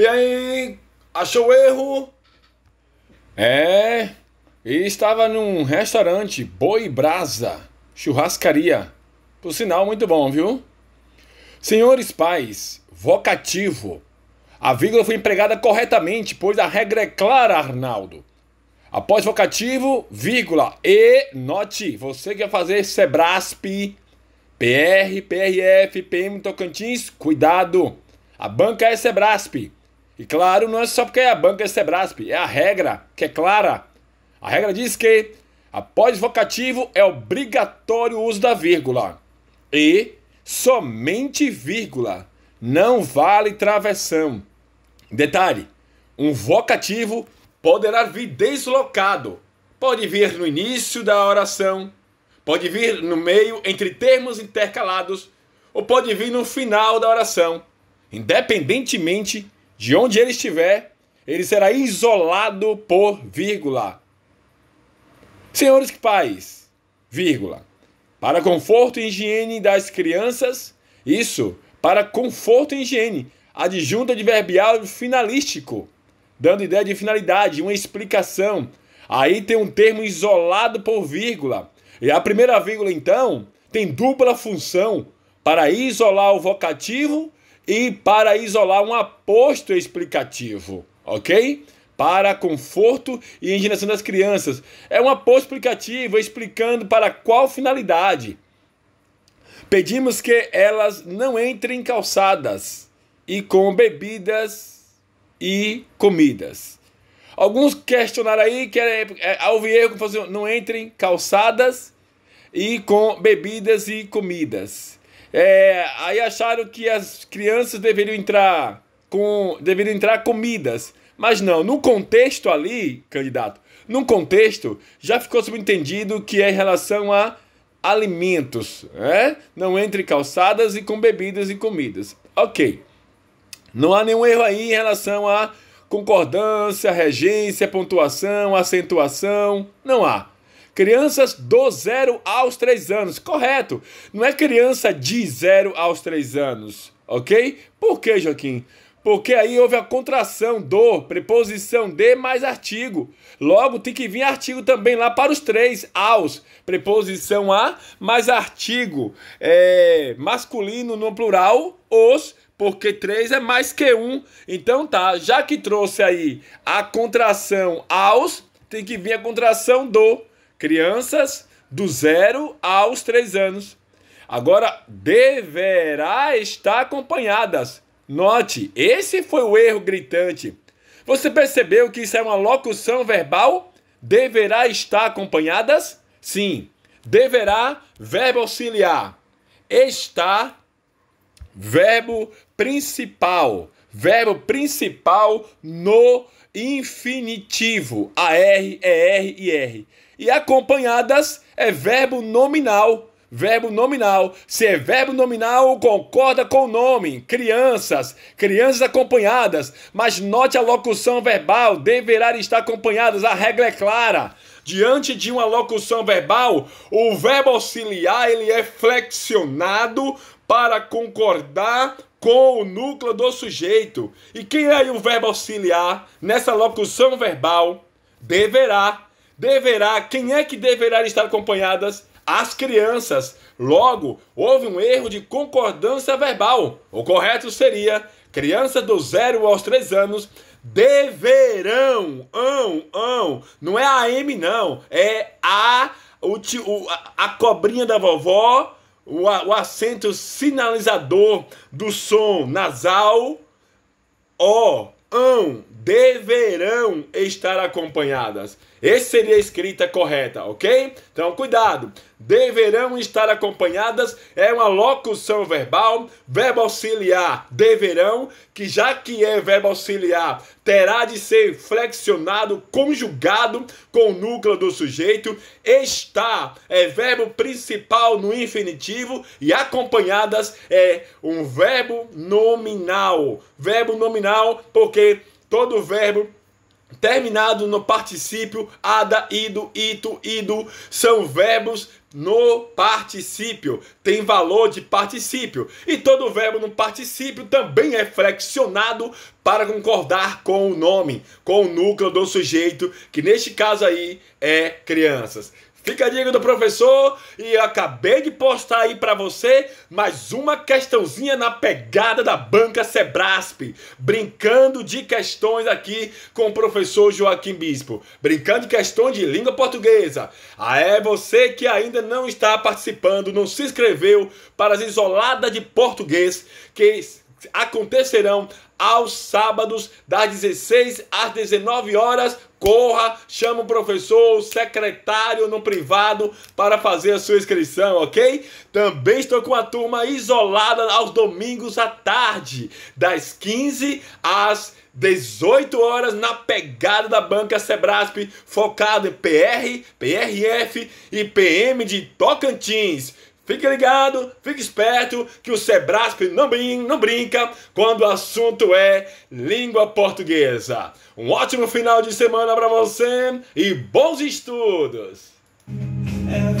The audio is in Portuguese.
E aí, achou erro? É, e estava num restaurante Boi Brasa, churrascaria. Por sinal, muito bom, viu? Senhores pais, vocativo. A vírgula foi empregada corretamente, pois a regra é clara, Arnaldo. Após vocativo, vírgula, e note, você quer fazer Sebrasp, PR, PRF, PM Tocantins, cuidado. A banca é Sebrasp. E claro, não é só porque é a banca é Sebrasp, é a regra, que é clara. A regra diz que após vocativo é obrigatório o uso da vírgula. E somente vírgula. Não vale travessão. Detalhe: um vocativo poderá vir deslocado. Pode vir no início da oração, pode vir no meio entre termos intercalados, ou pode vir no final da oração, independentemente de onde ele estiver, ele será isolado por vírgula. Senhores pais, vírgula, para conforto e higiene das crianças, isso, para conforto e higiene, adjunta adverbial finalístico, dando ideia de finalidade, uma explicação. Aí tem um termo isolado por vírgula. E a primeira vírgula, então, tem dupla função para isolar o vocativo e para isolar um aposto explicativo, ok? Para conforto e indignação das crianças. É um aposto explicativo explicando para qual finalidade. Pedimos que elas não entrem calçadas e com bebidas e comidas. Alguns questionaram aí que é, é, houve erro, não entrem calçadas e com bebidas e comidas. É, aí acharam que as crianças deveriam entrar com deveriam entrar comidas, mas não. No contexto ali, candidato, no contexto já ficou subentendido que é em relação a alimentos, né? Não entre calçadas e com bebidas e comidas. Ok. Não há nenhum erro aí em relação a concordância, regência, pontuação, acentuação. Não há. Crianças do zero aos três anos, correto. Não é criança de zero aos três anos, ok? Por que, Joaquim? Porque aí houve a contração do, preposição de mais artigo. Logo, tem que vir artigo também lá para os três. Aos, preposição a mais artigo. É, masculino no plural, os, porque três é mais que um. Então tá, já que trouxe aí a contração aos, tem que vir a contração do crianças do zero aos três anos. Agora, deverá estar acompanhadas. Note, esse foi o erro gritante. Você percebeu que isso é uma locução verbal? Deverá estar acompanhadas? Sim. Deverá, verbo auxiliar. Está, verbo principal verbo principal no infinitivo. é r e R. E acompanhadas é verbo nominal verbo nominal. Se é verbo nominal, concorda com o nome. Crianças, crianças acompanhadas. Mas note a locução verbal, deverá estar acompanhadas. A regra é clara. Diante de uma locução verbal, o verbo auxiliar ele é flexionado para concordar com o núcleo do sujeito. E quem é aí o verbo auxiliar nessa locução verbal? Deverá. Deverá. Quem é que deverá estar acompanhadas? As crianças. Logo, houve um erro de concordância verbal. O correto seria: crianças do zero aos três anos deverão. Ão, ão. Não é a M, não. É a, o, a, a cobrinha da vovó o, o acento sinalizador do som nasal, ó, ão, deverão estar acompanhadas. Essa seria a escrita correta, ok? Então, cuidado deverão estar acompanhadas é uma locução verbal, verbo auxiliar, deverão, que já que é verbo auxiliar, terá de ser flexionado, conjugado com o núcleo do sujeito, está é verbo principal no infinitivo e acompanhadas é um verbo nominal. Verbo nominal porque todo verbo terminado no particípio ada, ido, ito, ido, são verbos no particípio, tem valor de particípio. E todo verbo no particípio também é flexionado para concordar com o nome, com o núcleo do sujeito, que neste caso aí é crianças. Fica a dica do professor e eu acabei de postar aí para você mais uma questãozinha na pegada da banca Sebrasp, brincando de questões aqui com o professor Joaquim Bispo, brincando de questões de língua portuguesa. Ah, é você que ainda não está participando, não se inscreveu para as isoladas de português que acontecerão aos sábados, das 16 às 19 horas. Corra, chama o professor, o secretário no privado para fazer a sua inscrição, ok? Também estou com a turma isolada aos domingos à tarde, das 15 às 18 horas na pegada da banca Sebrasp, focado em PR, PRF e PM de Tocantins. Fique ligado, fique esperto que o Sebrasp não, brin não brinca quando o assunto é língua portuguesa. Um ótimo final de semana para você e bons estudos! É